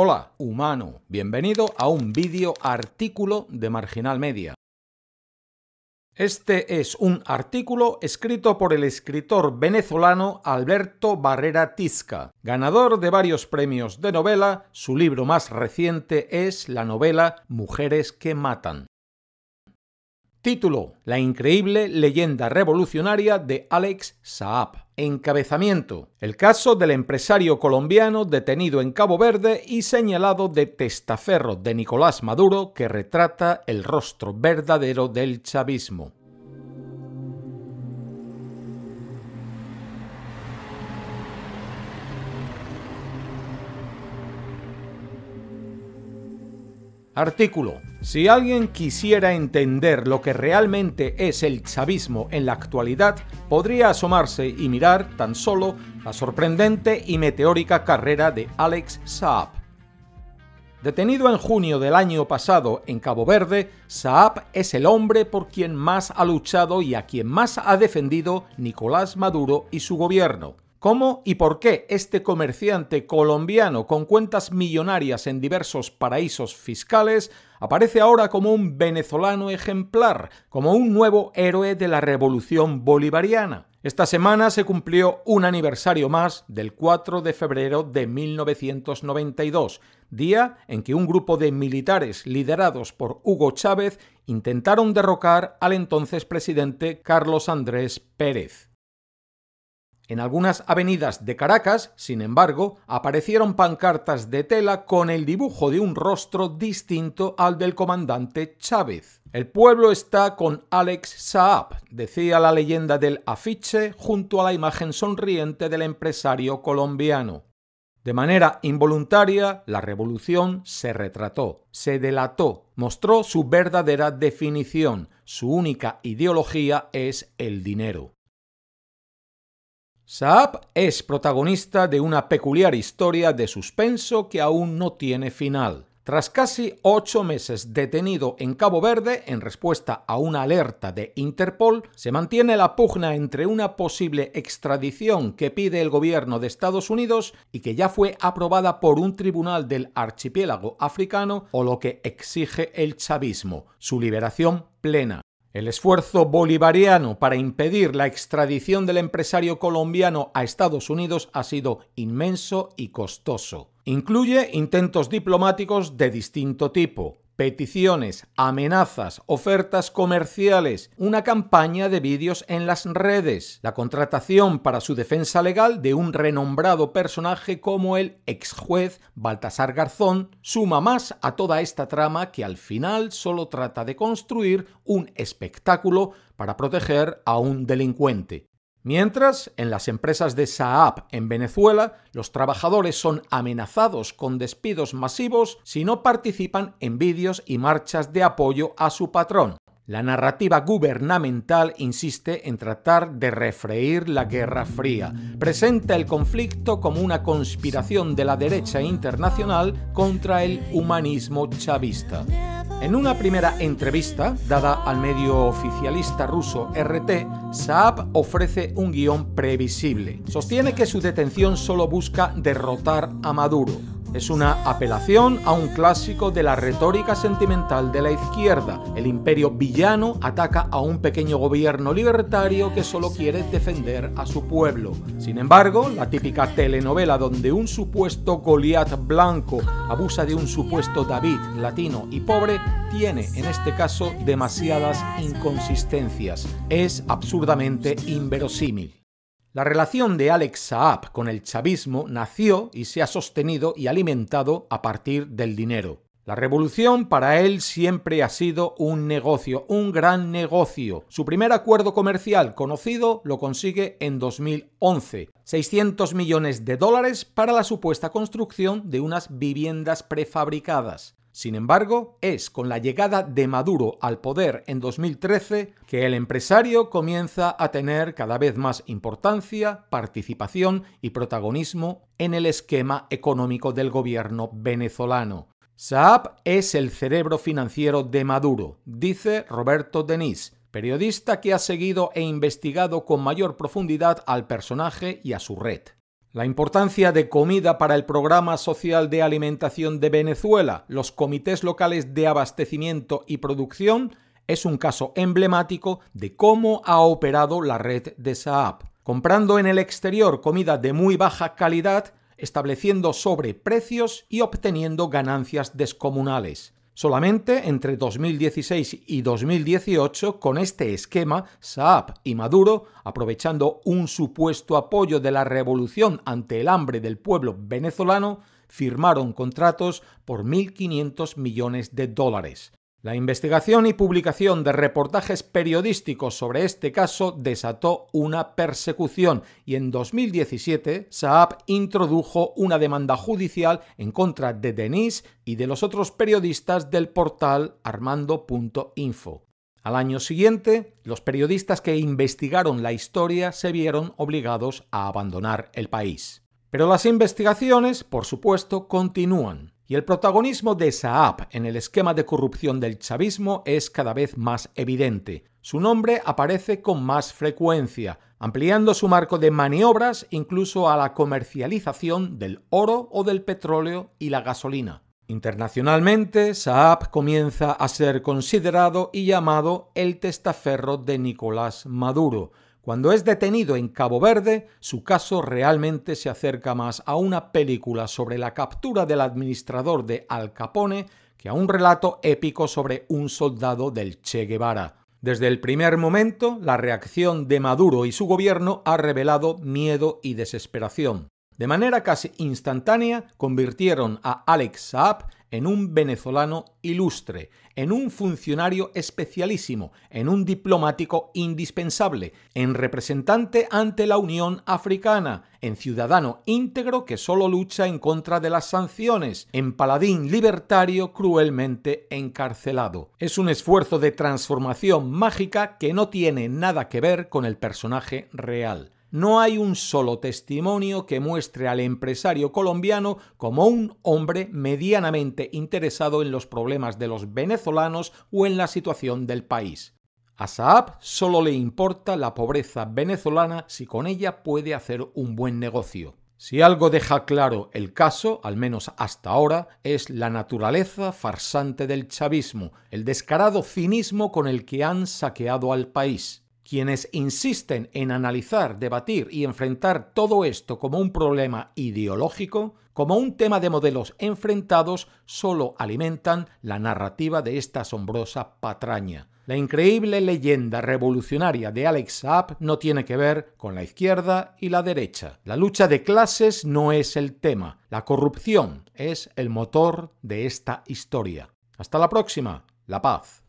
Hola, humano. Bienvenido a un vídeo artículo de Marginal Media. Este es un artículo escrito por el escritor venezolano Alberto Barrera Tisca. Ganador de varios premios de novela, su libro más reciente es la novela Mujeres que Matan. Título: La increíble leyenda revolucionaria de Alex Saab. Encabezamiento: El caso del empresario colombiano detenido en Cabo Verde y señalado de testaferro de Nicolás Maduro que retrata el rostro verdadero del chavismo. Artículo. Si alguien quisiera entender lo que realmente es el chavismo en la actualidad, podría asomarse y mirar tan solo la sorprendente y meteórica carrera de Alex Saab. Detenido en junio del año pasado en Cabo Verde, Saab es el hombre por quien más ha luchado y a quien más ha defendido Nicolás Maduro y su gobierno cómo y por qué este comerciante colombiano con cuentas millonarias en diversos paraísos fiscales aparece ahora como un venezolano ejemplar, como un nuevo héroe de la revolución bolivariana. Esta semana se cumplió un aniversario más del 4 de febrero de 1992, día en que un grupo de militares liderados por Hugo Chávez intentaron derrocar al entonces presidente Carlos Andrés Pérez. En algunas avenidas de Caracas, sin embargo, aparecieron pancartas de tela con el dibujo de un rostro distinto al del comandante Chávez. El pueblo está con Alex Saab, decía la leyenda del afiche junto a la imagen sonriente del empresario colombiano. De manera involuntaria, la revolución se retrató, se delató, mostró su verdadera definición. Su única ideología es el dinero. Saab es protagonista de una peculiar historia de suspenso que aún no tiene final. Tras casi ocho meses detenido en Cabo Verde en respuesta a una alerta de Interpol, se mantiene la pugna entre una posible extradición que pide el gobierno de Estados Unidos y que ya fue aprobada por un tribunal del archipiélago africano o lo que exige el chavismo, su liberación plena. El esfuerzo bolivariano para impedir la extradición del empresario colombiano a Estados Unidos ha sido inmenso y costoso. Incluye intentos diplomáticos de distinto tipo, peticiones, amenazas, ofertas comerciales, una campaña de vídeos en las redes, la contratación para su defensa legal de un renombrado personaje como el ex juez Baltasar Garzón, suma más a toda esta trama que al final solo trata de construir un espectáculo para proteger a un delincuente. Mientras, en las empresas de Saab en Venezuela, los trabajadores son amenazados con despidos masivos si no participan en vídeos y marchas de apoyo a su patrón. La narrativa gubernamental insiste en tratar de refreír la Guerra Fría. Presenta el conflicto como una conspiración de la derecha internacional contra el humanismo chavista. En una primera entrevista dada al medio oficialista ruso RT, Saab ofrece un guión previsible. Sostiene que su detención solo busca derrotar a Maduro es una apelación a un clásico de la retórica sentimental de la izquierda. El imperio villano ataca a un pequeño gobierno libertario que solo quiere defender a su pueblo. Sin embargo, la típica telenovela donde un supuesto Goliath blanco abusa de un supuesto David latino y pobre tiene en este caso demasiadas inconsistencias. Es absurdamente inverosímil. La relación de Alex Saab con el chavismo nació y se ha sostenido y alimentado a partir del dinero. La revolución para él siempre ha sido un negocio, un gran negocio. Su primer acuerdo comercial conocido lo consigue en 2011. 600 millones de dólares para la supuesta construcción de unas viviendas prefabricadas. Sin embargo, es con la llegada de Maduro al poder en 2013 que el empresario comienza a tener cada vez más importancia, participación y protagonismo en el esquema económico del gobierno venezolano. Saab es el cerebro financiero de Maduro, dice Roberto Denis, periodista que ha seguido e investigado con mayor profundidad al personaje y a su red. La importancia de comida para el Programa Social de Alimentación de Venezuela, los comités locales de abastecimiento y producción, es un caso emblemático de cómo ha operado la red de Saab. Comprando en el exterior comida de muy baja calidad, estableciendo sobreprecios y obteniendo ganancias descomunales. Solamente entre 2016 y 2018, con este esquema, Saab y Maduro, aprovechando un supuesto apoyo de la revolución ante el hambre del pueblo venezolano, firmaron contratos por 1.500 millones de dólares. La investigación y publicación de reportajes periodísticos sobre este caso desató una persecución y en 2017 Saab introdujo una demanda judicial en contra de Denise y de los otros periodistas del portal armando.info. Al año siguiente, los periodistas que investigaron la historia se vieron obligados a abandonar el país. Pero las investigaciones, por supuesto, continúan y el protagonismo de Saab en el esquema de corrupción del chavismo es cada vez más evidente. Su nombre aparece con más frecuencia, ampliando su marco de maniobras incluso a la comercialización del oro o del petróleo y la gasolina. Internacionalmente, Saab comienza a ser considerado y llamado el testaferro de Nicolás Maduro, cuando es detenido en Cabo Verde, su caso realmente se acerca más a una película sobre la captura del administrador de Al Capone que a un relato épico sobre un soldado del Che Guevara. Desde el primer momento, la reacción de Maduro y su gobierno ha revelado miedo y desesperación. De manera casi instantánea, convirtieron a Alex Saab en un venezolano ilustre, en un funcionario especialísimo, en un diplomático indispensable, en representante ante la Unión Africana, en ciudadano íntegro que solo lucha en contra de las sanciones, en paladín libertario cruelmente encarcelado. Es un esfuerzo de transformación mágica que no tiene nada que ver con el personaje real. No hay un solo testimonio que muestre al empresario colombiano como un hombre medianamente interesado en los problemas de los venezolanos o en la situación del país. A Saab solo le importa la pobreza venezolana si con ella puede hacer un buen negocio. Si algo deja claro el caso, al menos hasta ahora, es la naturaleza farsante del chavismo, el descarado cinismo con el que han saqueado al país quienes insisten en analizar, debatir y enfrentar todo esto como un problema ideológico, como un tema de modelos enfrentados, solo alimentan la narrativa de esta asombrosa patraña. La increíble leyenda revolucionaria de Alex Saab no tiene que ver con la izquierda y la derecha. La lucha de clases no es el tema. La corrupción es el motor de esta historia. Hasta la próxima. La paz.